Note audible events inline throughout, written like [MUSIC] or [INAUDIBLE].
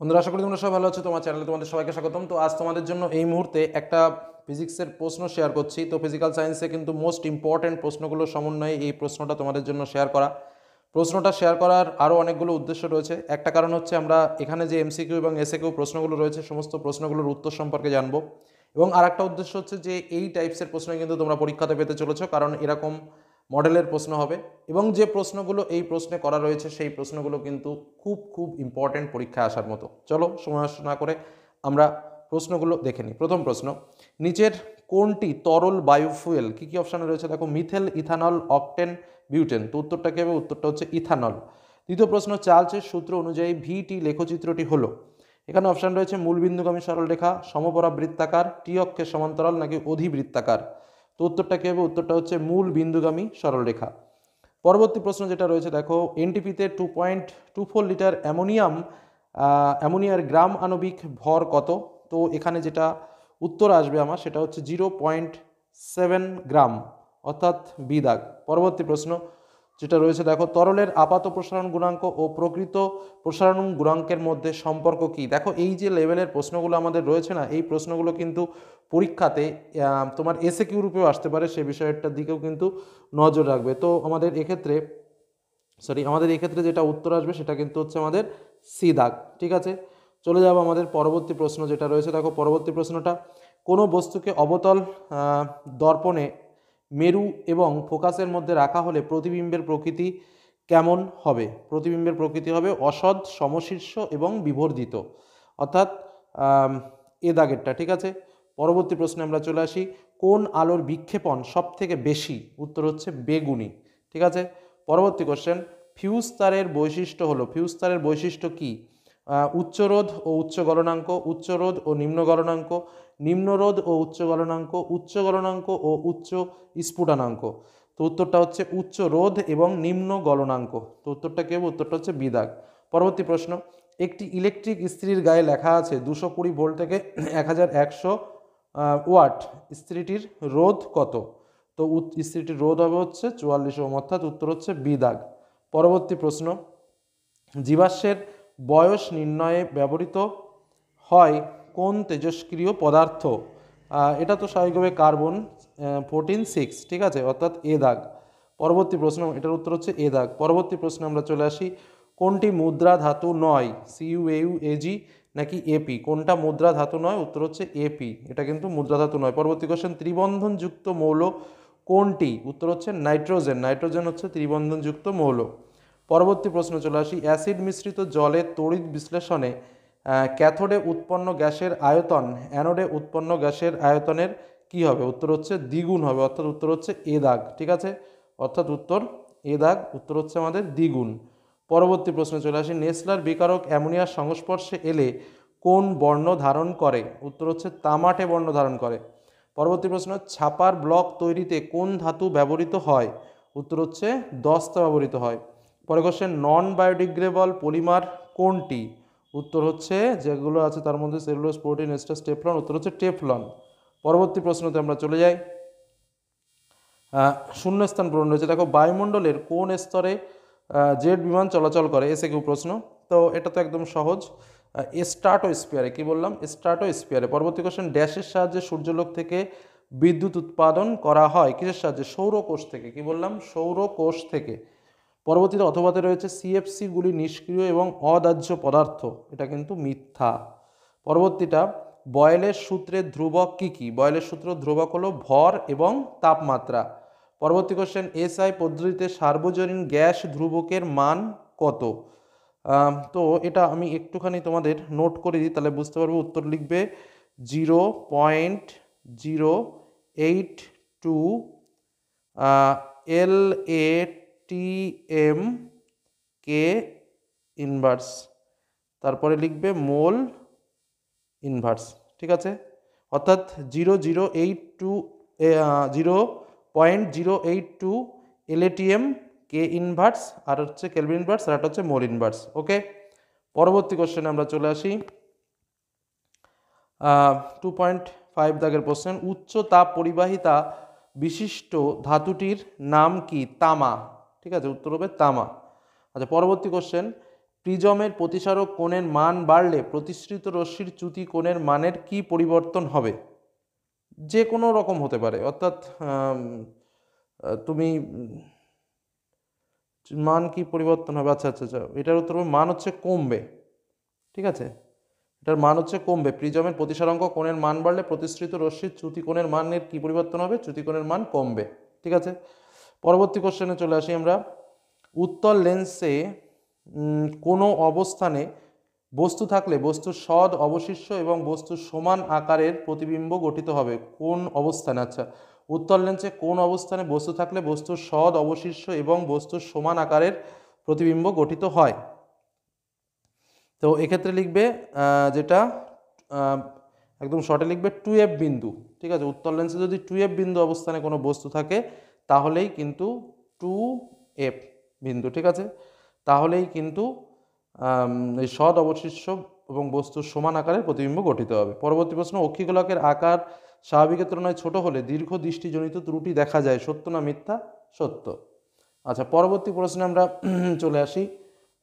বন্ধুরা আশা করি তোমরা সবাই ভালো আছো তোমার চ্যানেলে তোমাদের সবাইকে স্বাগতম তো আজ তোমাদের জন্য এই মুহূর্তে একটা ফিজিক্সের প্রশ্ন শেয়ার করছি তো ফিজিক্যাল সায়েন্সে কিন্তু মোস্ট ইম্পর্ট্যান্ট প্রশ্নগুলো সমন্বয়ে এই প্রশ্নটা তোমাদের জন্য শেয়ার করা প্রশ্নটা শেয়ার করার আরও অনেকগুলো উদ্দেশ্য রয়েছে একটা কারণ হচ্ছে আমরা এখানে যে এমসিকিউ এবং এসএকিউ প্রশ্নগুলো রয়েছে সমস্ত প্রশ্নগুলোর উত্তর সম্পর্কে জানবো এবং আর একটা উদ্দেশ্য হচ্ছে যে এই টাইপসের প্রশ্ন কিন্তু তোমরা পরীক্ষাতে পেতে চলেছ কারণ এরকম মডেলের প্রশ্ন হবে এবং যে প্রশ্নগুলো এই প্রশ্নে করা রয়েছে সেই প্রশ্নগুলো কিন্তু খুব খুব ইম্পর্ট্যান্ট পরীক্ষায় আসার মতো চলো সময় না করে আমরা প্রশ্নগুলো দেখে নিই প্রথম প্রশ্ন নিচের কোনটি তরল বায়োফুয়েল কী কী অপশানে রয়েছে দেখো মিথেল ইথানল অকটেন বিউটেন তো উত্তরটা কী হবে উত্তরটা হচ্ছে ইথানল দ্বিতীয় প্রশ্ন চার্লসের সূত্র অনুযায়ী ভিটি লেখচিত্রটি হলো এখানে অপশান রয়েছে মূলবিন্দুগামী সরলরেখা সমপরাবৃত্তাকার টি অক্ষের সমান্তরাল নাকি অধিবৃত্তাকার তো উত্তরটা কী হবে উত্তরটা হচ্ছে মূল বিন্দুগামী সরলরেখা পরবর্তী প্রশ্ন যেটা রয়েছে দেখো এনটিপিতে two point two four litre ammonium অ্যামোনিয়ার গ্রাম আণবিক ভর কত তো এখানে যেটা উত্তর আসবে আমার সেটা হচ্ছে জিরো পয়েন্ট সেভেন গ্রাম অর্থাৎ বিদাগ পরবর্তী প্রশ্ন যেটা রয়েছে দেখো তরলের আপাত প্রসারণ গুণাঙ্ক ও প্রকৃত প্রসারণ গুণাঙ্কের মধ্যে সম্পর্ক কি দেখো এই যে লেভেলের প্রশ্নগুলো আমাদের রয়েছে না এই প্রশ্নগুলো কিন্তু পরীক্ষাতে তোমার এসে কিউ রূপেও আসতে পারে সে বিষয়টার দিকেও কিন্তু নজর রাখবে তো আমাদের এক্ষেত্রে সরি আমাদের এক্ষেত্রে যেটা উত্তর আসবে সেটা কিন্তু হচ্ছে আমাদের সি দাগ ঠিক আছে চলে যাব আমাদের পরবর্তী প্রশ্ন যেটা রয়েছে দেখো পরবর্তী প্রশ্নটা কোনো বস্তুকে অবতল দর্পণে মেরু এবং ফোকাসের মধ্যে রাখা হলে প্রতিবিম্বের প্রকৃতি কেমন হবে প্রতিবিম্বের প্রকৃতি হবে অসৎ সমশীর্ষ এবং বিবর্ধিত অর্থাৎ এ দাগেরটা ঠিক আছে পরবর্তী প্রশ্নে আমরা চলে আসি কোন আলোর বিক্ষেপণ সব থেকে বেশি উত্তর হচ্ছে বেগুনি ঠিক আছে পরবর্তী কোশ্চেন ফিউজ তারের বৈশিষ্ট্য হলো ফিউজ তারের বৈশিষ্ট্য কী উচ্চরোধ ও উচ্চ গলনাঙ্ক উচ্চরোধ ও নিম্ন গলনাঙ্ক নিম্নরোদ ও উচ্চ গলনাঙ্ক উচ্চ গলনাঙ্ক ও উচ্চ স্ফুটনাঙ্ক তো উত্তরটা হচ্ছে উচ্চ রোধ এবং নিম্ন গলনাঙ্ক তো উত্তরটা কেউ উত্তরটা হচ্ছে বিদাগ পরবর্তী প্রশ্ন একটি ইলেকট্রিক স্ত্রীর গায়ে লেখা আছে দুশো কুড়ি ভোল্ট থেকে এক হাজার একশো ওয়াট স্ত্রীটির রোধ কত তো স্ত্রীটির রোধ হবে হচ্ছে চুয়াল্লিশ ওম অর্থাৎ উত্তর হচ্ছে বিদাগ পরবর্তী প্রশ্ন জীবাশ্মের বয়স নির্ণয়ে ব্যবহৃত হয় কোন তেজস্ক্রিয় পদার্থ এটা তো স্বাভাবিকভাবে কার্বন ফোরটিন সিক্স ঠিক আছে অর্থাৎ এ দাগ পরবর্তী প্রশ্ন এটার উত্তর হচ্ছে এ দাগ পরবর্তী প্রশ্নে আমরা চলে আসি কোনটি মুদ্রা ধাতু নয় সিইউ এউ এজি নাকি এপি কোনটা মুদ্রা ধাতু নয় উত্তর হচ্ছে এপি এটা কিন্তু মুদ্রা ধাতু নয় পরবর্তী কোশ্চেন ত্রিবন্ধনযুক্ত মৌল কোনটি উত্তর হচ্ছে নাইট্রোজেন নাইট্রোজেন হচ্ছে ত্রিবন্ধনযুক্ত মৌল পরবর্তী প্রশ্ন চলে আসি অ্যাসিড মিশ্রিত জলের তড়িৎ বিশ্লেষণে ক্যাথোডে উৎপন্ন গ্যাসের আয়তন অ্যানোডে উৎপন্ন গ্যাসের আয়তনের কি হবে উত্তর হচ্ছে দ্বিগুণ হবে অর্থাৎ উত্তর হচ্ছে এ দাগ ঠিক আছে অর্থাৎ উত্তর এ দাগ উত্তর হচ্ছে আমাদের দ্বিগুণ পরবর্তী প্রশ্নে চলে আসি নেসলার বিকারক অ্যামোনিয়ার সংস্পর্শে এলে কোন বর্ণ ধারণ করে উত্তর হচ্ছে তামাটে বর্ণ ধারণ করে পরবর্তী প্রশ্ন ছাপার ব্লক তৈরিতে কোন ধাতু ব্যবহৃত হয় উত্তর হচ্ছে দস্তা ব্যবহৃত হয় পরে কোশ্চেন নন বায়োডিগ্রেবল পলিমার কোনটি উত্তর হচ্ছে যেগুলো আছে তার মধ্যে সেগুলো প্রোটিন এস্টাস টেফলন উত্তর হচ্ছে টেফলন পরবর্তী প্রশ্নতে আমরা চলে যাই শূন্যস্থান পূরণ রয়েছে দেখো বায়ুমণ্ডলের কোন স্তরে জেট বিমান চলাচল করে এসে কেউ প্রশ্ন তো এটা তো একদম সহজ স্টার্টো স্পিয়ারে কী বললাম স্টার্টো স্পিয়ারে পরবর্তী কোশ্চেন ড্যাশের সাহায্যে সূর্যলোক থেকে বিদ্যুৎ উৎপাদন করা হয় কিসের সাহায্যে সৌরকোষ থেকে কি বললাম সৌরকোষ থেকে পরবর্তীতে অথবাতে রয়েছে সিএফসিগুলি নিষ্ক্রিয় এবং অদাহ্য পদার্থ এটা কিন্তু মিথ্যা পরবর্তীটা বয়েলের সূত্রের ধ্রুবক কী কী বয়েলের সূত্র ধ্রুবক হলো ভর এবং তাপমাত্রা পরবর্তী কোশ্চেন এসআই পদ্ধতিতে সার্বজনীন গ্যাস ধ্রুবকের মান কত তো এটা আমি একটুখানি তোমাদের নোট করে দিই তাহলে বুঝতে পারবো উত্তর লিখবে zero point zero eight two L A T M K inverse তারপরে লিখবে মোল ইনভার্স ঠিক আছে অর্থাৎ zero zero eight two zero point zero eight two LATM K inverse আর হচ্ছে কেলভিন ইনভার্স আর হচ্ছে মোল ইনভার্স ওকে পরবর্তী কোশ্চেনে আমরা চলে আসি টু পয়েন্ট ফাইভ দাগের কোশ্চেন উচ্চ তাপ পরিবাহিতা বিশিষ্ট ধাতুটির নাম কি তামা ঠিক আছে উত্তর হবে তামা আচ্ছা পরবর্তী কোশ্চেন প্রিজমের প্রতিসারক কোণের মান বাড়লে প্রতিশ্রিত রশ্মির চ্যুতি কোণের মানের কি পরিবর্তন হবে যে কোনো রকম হতে পারে অর্থাৎ তুমি মান কি পরিবর্তন হবে আচ্ছা আচ্ছা আচ্ছা এটার উত্তর হবে মান হচ্ছে কমবে ঠিক আছে এটার মান হচ্ছে কমবে প্রিজমের প্রতিসারঙ্ক কোণের মান বাড়লে প্রতিশ্রিত রশ্মির চ্যুতি কোণের মানের কি পরিবর্তন হবে চ্যুতি কোণের মান কমবে ঠিক আছে পরবর্তী কোশ্চেনে চলে আসি আমরা উত্তল লেন্সে কোনো অবস্থানে বস্তু থাকলে বস্তুর সদ অবশিষ্ট এবং বস্তুর সমান আকারের প্রতিবিম্ব গঠিত হবে কোন অবস্থানে আচ্ছা উত্তল লেন্সে কোন অবস্থানে বস্তু থাকলে বস্তুর সদ অবশিষ্ট এবং বস্তুর সমান আকারের প্রতিবিম্ব গঠিত হয় তো এক্ষেত্রে লিখবে যেটা একদম শর্টে লিখবে টু এফ বিন্দু ঠিক আছে উত্তল লেন্সে যদি টু এফ বিন্দু অবস্থানে কোনো বস্তু থাকে তাহলেই কিন্তু টু এফ বিন্দু ঠিক আছে তাহলেই কিন্তু এই সদ অবশিষ্ট এবং বস্তুর সমান আকারের প্রতিবিম্ব গঠিত হবে পরবর্তী প্রশ্ন অক্ষিগোলকের আকার স্বাভাবিকের তুলনায় ছোট হলে দীর্ঘ দৃষ্টিজনিত ত্রুটি দেখা যায় সত্য না মিথ্যা সত্য আচ্ছা পরবর্তী প্রশ্নে আমরা [CLEARS THROAT] চলে আসি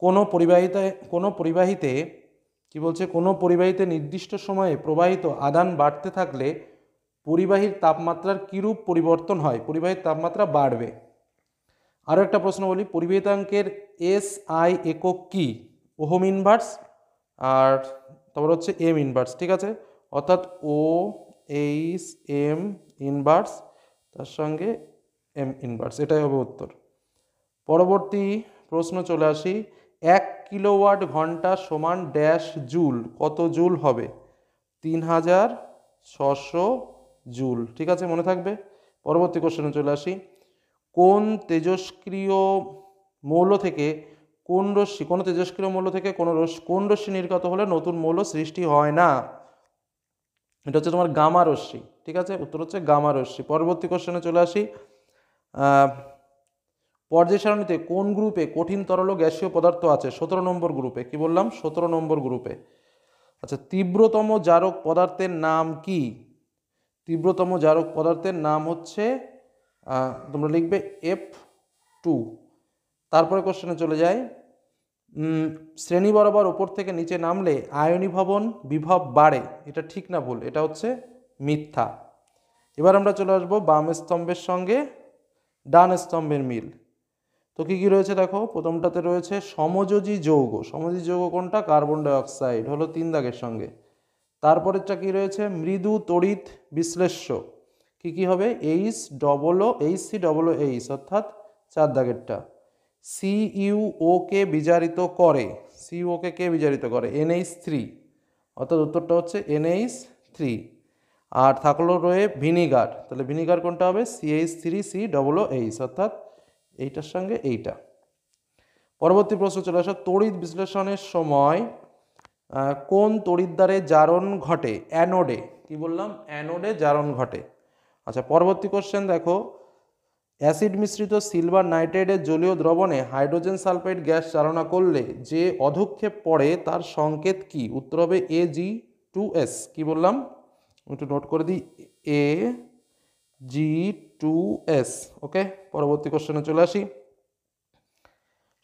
কোনো পরিবাহিতায় কোনো পরিবাহিতে কি বলছে কোনো পরিবাহিতে নির্দিষ্ট সময়ে প্রবাহিত আদান বাড়তে থাকলে পরিবাহীর তাপমাত্রার কীরূপ পরিবর্তন হয় পরিবাহীর তাপমাত্রা বাড়বে আরও একটা প্রশ্ন বলি পরিবাহিতাঙ্কের এস আই একক কি ওহম ইনভার্স আর তারপর হচ্ছে এম ইনভার্স ঠিক আছে অর্থাৎ ও এইচ এম ইনভার্স তার সঙ্গে এম ইনভার্স এটাই হবে উত্তর পরবর্তী প্রশ্ন চলে আসি এক কিলোওয়াট ঘন্টা সমান ড্যাশ জুল কত জুল হবে তিন হাজার ছশো জুল ঠিক আছে মনে থাকবে পরবর্তী কোশ্চেনে চলে আসি কোন তেজস্ক্রিয় মৌল থেকে কোন রশ্মি কোনো তেজস্ক্রিয় মৌল থেকে কোনো রশ্মি কোন রশ্মি নির্গত হলে নতুন মৌল সৃষ্টি হয় না এটা হচ্ছে তোমার গামা রশ্মি ঠিক আছে উত্তর হচ্ছে গামা রশ্মি পরবর্তী কোশ্চেনে চলে আসি পর্যায় সারণীতে কোন গ্রুপে কঠিন তরল গ্যাসীয় পদার্থ আছে সতেরো নম্বর গ্রুপে কি বললাম সতেরো নম্বর গ্রুপে আচ্ছা তীব্রতম জারক পদার্থের নাম কি তীব্রতম জারক পদার্থের নাম হচ্ছে তোমরা লিখবে এফ টু তারপরে কোশ্চেনে চলে যায় শ্রেণী বরাবর ওপর থেকে নিচে নামলে আয়নীভবন বিভব বাড়ে এটা ঠিক না ভুল এটা হচ্ছে মিথ্যা এবার আমরা চলে আসবো বাম স্তম্ভের সঙ্গে ডান স্তম্ভের মিল তো কী কী রয়েছে দেখো প্রথমটাতে রয়েছে সমযোজী যৌগ সমযোজী যৌগ কোনটা কার্বন ডাইঅক্সাইড হলো তিন দাগের সঙ্গে তারপরেরটা কি রয়েছে মৃদু তড়িৎ বিশ্লেষ্য কি কি হবে H double O H C double H অর্থাৎ চার দাগেরটা সি ইউ ও কে বিজারিত করে সি ও কে কে বিজারিত করে এনএইচ থ্রি অর্থাৎ উত্তরটা হচ্ছে এনএইচ থ্রি আর থাকলো রয়ে ভিনিগার তাহলে ভিনিগার কোনটা হবে CH three C double H অর্থাৎ এইটার সঙ্গে এইটা পরবর্তী প্রশ্ন চলে আসা তড়িৎ বিশ্লেষণের সময় কোন তড়িদ্দারে জারণ ঘটে অ্যানোডে কি বললাম অ্যানোডে জারণ ঘটে আচ্ছা পরবর্তী কোশ্চেন দেখো অ্যাসিড মিশ্রিত সিলভার নাইট্রেটের জলীয় দ্রবণে হাইড্রোজেন সালফাইড গ্যাস চালনা করলে যে অধক্ষেপ পড়ে তার সংকেত কি উত্তর হবে এ জি টু এস কি বললাম একটু নোট করে দিই এ জি টু এস ওকে পরবর্তী কোশ্চেনে চলে আসি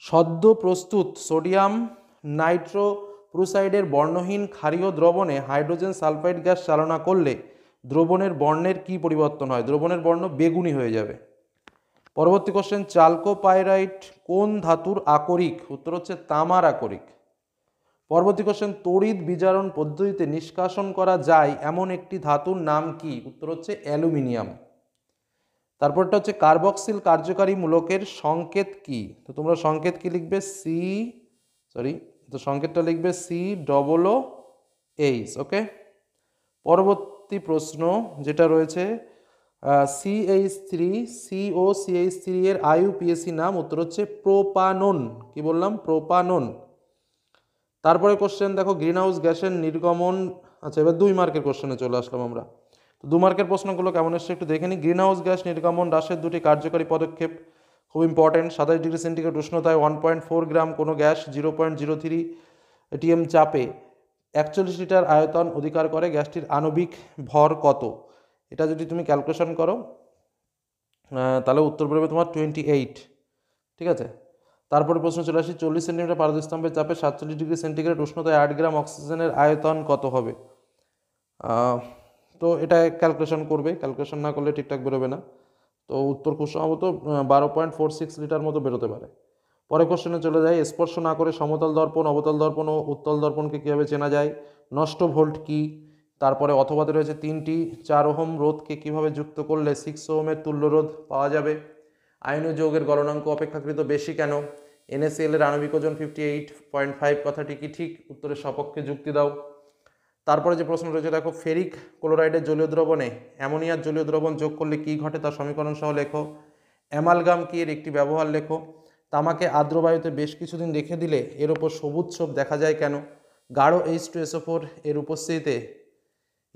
সদ্য প্রস্তুত সোডিয়াম নাইট্রো প্রুসাইডের বর্ণহীন ক্ষারীয় দ্রবণে হাইড্রোজেন সালফাইড গ্যাস চালনা করলে দ্রবণের বর্ণের কি পরিবর্তন হয় দ্রবণের বর্ণ বেগুনি হয়ে যাবে পরবর্তী কোশ্চেন চালকোপাইরাইট কোন ধাতুর আকরিক উত্তর হচ্ছে তামার আকরিক পরবর্তী কোশ্চেন তড়িৎ বিজারণ পদ্ধতিতে নিষ্কাশন করা যায় এমন একটি ধাতুর নাম কি উত্তর হচ্ছে অ্যালুমিনিয়াম তারপরটা হচ্ছে কার্বক্সিল কার্যকারী মূলকের সংকেত কি তো তোমরা সংকেত কি লিখবে সি সরি তো সংকেতটা লিখবে C double O H okay পরবর্তী প্রশ্ন যেটা রয়েছে CH three CO CH three এর আইউপিএসি নাম উত্তর হচ্ছে প্রোপানন কি বললাম প্রোপানন তারপরে কোশ্চেন দেখো গ্রিন হাউস গ্যাসের নির্গমন আচ্ছা এবার দুই মার্কের কোশ্চেনে চলে আসলাম আমরা তো দু মার্কের প্রশ্নগুলো কেমন এসছে একটু দেখে নিই গ্রিন হাউস গ্যাস নির্গমন হ্রাসের দুটি কার্যকারী পদক্ষেপ খুব ইম্পর্ট্যান্ট সাতাশ ডিগ্রি সেন্টিগ্রেড উষ্ণতায় ওয়ান পয়েন্ট ফোর গ্রাম কোনো gas zero point zero three ATM চাপে একচল্লিশ লিটার আয়তন অধিকার করে গ্যাসটির আণবিক ভর কত এটা যদি তুমি ক্যালকুলেশন করো তাহলে উত্তর পড়বে তোমার টোয়েন্টি এইট ঠিক আছে তারপরে প্রশ্ন চলে আসি চল্লিশ সেন্টিমিটার পারদস্তম্ভের চাপে সাতচল্লিশ ডিগ্রি সেন্টিগ্রেড উষ্ণতায় আট গ্রাম অক্সিজেনের আয়তন কত হবে তো এটা ক্যালকুলেশন করবে ক্যালকুলেশন না করলে ঠিকঠাক বেরোবে না তো উত্তর খুব সম্ভবত বারো পয়েন্ট ফোর সিক্স লিটার মতো বেরোতে পারে পরে কোশ্চেনে চলে যায় স্পর্শ না করে সমতল দর্পণ অবতল দর্পণ ও উত্তল দর্পণকে কীভাবে চেনা যায় নষ্ট ভোল্ট কি তারপরে অথবাতে রয়েছে তিনটি চার ওহম রোধকে কীভাবে যুক্ত করলে সিক্স ওহমের তুল্য রোধ পাওয়া যাবে আইন যোগের গণনাঙ্ক অপেক্ষাকৃত বেশি কেন এনএসএল এর আণবিক ওজন ফিফটি এইট পয়েন্ট ফাইভ কথাটি কি ঠিক উত্তরের সপক্ষে যুক্তি দাও তারপরে যে প্রশ্ন রয়েছে দেখো ফেরিক ক্লোরাইডের জলীয় দ্রবণে অ্যামোনিয়ার জলীয় দ্রবণ যোগ করলে কি ঘটে তার সমীকরণ সহ লেখো অ্যামালগাম কি এর একটি ব্যবহার লেখো তামাকে আর্দ্রবায়ুতে বেশ কিছুদিন রেখে দিলে এর ওপর সবুজ ছোপ দেখা যায় কেন গাঢ় এইচ টু এসোফোর এর উপস্থিতিতে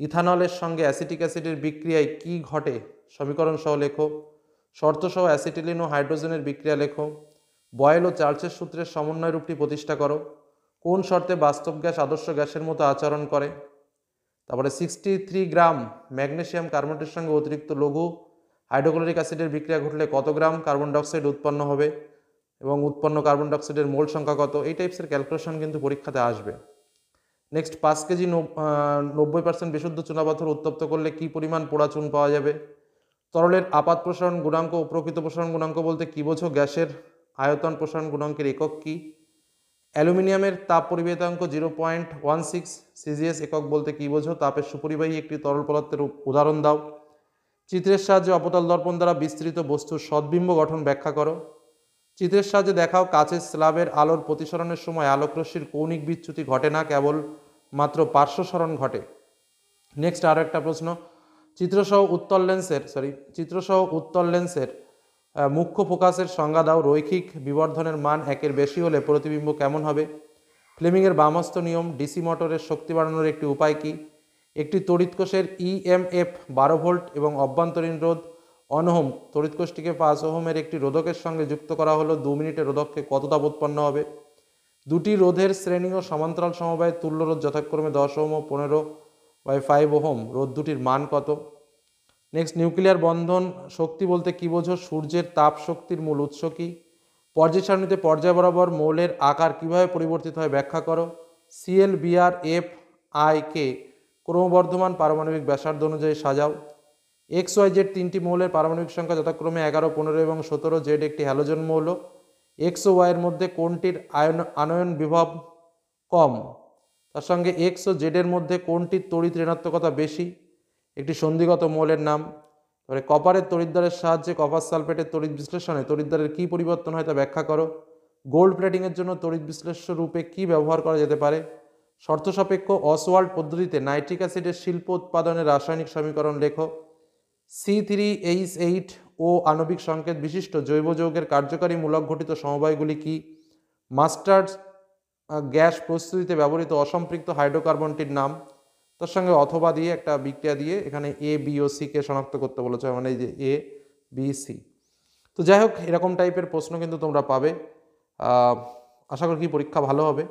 ইথানলের সঙ্গে অ্যাসিটিক অ্যাসিডের বিক্রিয়ায় কি ঘটে সমীকরণ সহ লেখো শর্তসহ অ্যাসিটিলিন ও হাইড্রোজেনের বিক্রিয়া লেখো বয়েল ও চার্চের সূত্রের সমন্বয় রূপটি প্রতিষ্ঠা করো কোন শর্তে বাস্তব গ্যাস আদর্শ গ্যাসের মতো আচরণ করে তারপরে সিক্সটি থ্রি গ্রাম ম্যাগনেশিয়াম কার্বনেটের সঙ্গে অতিরিক্ত লঘু হাইড্রোক্লোরিক অ্যাসিডের বিক্রিয়া ঘটলে কত গ্রাম কার্বন ডাইঅক্সাইড উৎপন্ন হবে এবং উৎপন্ন কার্বন ডাইঅক্সাইডের মোল সংখ্যা কত এই টাইপসের ক্যালকুলেশন কিন্তু পরীক্ষাতে আসবে নেক্সট পাঁচ কেজি নব্বই পার্সেন্ট বিশুদ্ধ চুনাপাথর উত্তপ্ত করলে কি পরিমাণ পোড়া চুন পাওয়া যাবে তরলের আপাত প্রসারণ গুণাঙ্ক ও প্রকৃত প্রসারণ গুণাঙ্ক বলতে কী বোঝো গ্যাসের আয়তন প্রসারণ গুণাঙ্কের একক কী অ্যালুমিনিয়ামের তাপ পরিবেদাঙ্ক zero point one six CGS একক বলতে কী বোঝো তাপের সুপরিবাহী একটি তরল পদার্থের উদাহরণ দাও চিত্রের সাহায্যে অপতল দর্পণ দ্বারা বিস্তৃত বস্তুর সদ্বিম্ব গঠন ব্যাখ্যা করো চিত্রের সাহায্যে দেখাও কাচের স্ল্যাবের আলোর প্রতিসরণের সময় আলোকরশ্মির কৌণিক বিচ্যুতি ঘটে না কেবল মাত্র পার্শ্বসরণ ঘটে নেক্সট আরও একটা প্রশ্ন চিত্রসহ উত্তল লেন্সের সরি চিত্রসহ উত্তল লেন্সের মুখ্য ফোকাসের সংজ্ঞা দাও রৈখিক বিবর্ধনের মান একের বেশি হলে প্রতিবিম্ব কেমন হবে ফ্লেমিংয়ের বামস্থ নিয়ম ডিসি মোটরের শক্তি বাড়ানোর একটি উপায় কি একটি তড়িৎকোষের ইএমএফ e বারো ভোল্ট এবং অভ্যন্তরীণ রোধ অনহোম তড়িৎকোষটিকে পাঁচ ওহমের একটি রোধকের সঙ্গে যুক্ত করা হলো দু মিনিটে রোধককে কত তাপ উৎপন্ন হবে দুটি রোধের শ্রেণী ও সমান্তরাল সমবায়ে তুল্য রোধ যথাক্রমে দশ ওহম ও পনেরো বাই ফাইভ ওহোম রোধ দুটির মান কত নেক্সট নিউক্লিয়ার বন্ধন শক্তি বলতে কী বোঝো সূর্যের তাপ শক্তির মূল উৎস কি পর্যায় সারণীতে পর্যায় বরাবর মৌলের আকার কিভাবে পরিবর্তিত হয় ব্যাখ্যা করো সিএল বিআর এফ আই কে ক্রমবর্ধমান পারমাণবিক ব্যাসার্ধ অনুযায়ী সাজাও এক্স ওয়াই জেড তিনটি মৌলের পারমাণবিক সংখ্যা যথাক্রমে এগারো পনেরো এবং সতেরো জেড একটি হ্যালোজন মৌল এক্স ও ওয়াইয়ের মধ্যে কোনটির আয়ন আনয়ন বিভব কম তার সঙ্গে এক্স ও জেডের মধ্যে কোনটির তড়িৎ ঋণাত্মকতা বেশি একটি সন্ধিগত মৌলের নাম তারপরে কপারের তরিদ্দারের সাহায্যে কপার সালফেটের তড়িৎ বিশ্লেষণে তরিদ্দারের কী পরিবর্তন হয় তা ব্যাখ্যা করো গোল্ড প্লেটিংয়ের জন্য তড়িৎ বিশ্লেষ্য রূপে কী ব্যবহার করা যেতে পারে শর্ত সাপেক্ষ অসওয়াল্ড পদ্ধতিতে নাইট্রিক অ্যাসিডের শিল্প উৎপাদনের রাসায়নিক সমীকরণ লেখো C three H eight O আণবিক সংকেত বিশিষ্ট জৈব যৌগের কার্যকারী মূলক ঘটিত সমবায়গুলি কি মাস্টার্ড গ্যাস প্রস্তুতিতে ব্যবহৃত অসম্পৃক্ত হাইড্রোকার্বনটির নাম তার সঙ্গে অথবা দিয়ে একটা বিক্রিয়া দিয়ে এখানে এ বি ও সিকে শনাক্ত করতে বলেছে মানে যে এ বি সি তো যাই হোক এরকম টাইপের প্রশ্ন কিন্তু তোমরা পাবে আশা করি কি পরীক্ষা ভালো হবে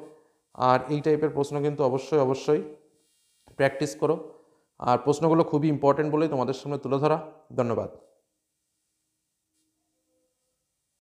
আর এই টাইপের প্রশ্ন কিন্তু অবশ্যই অবশ্যই প্র্যাকটিস করো আর প্রশ্নগুলো খুবই ইম্পর্টেন্ট বলেই তোমাদের সামনে তুলে ধরা ধন্যবাদ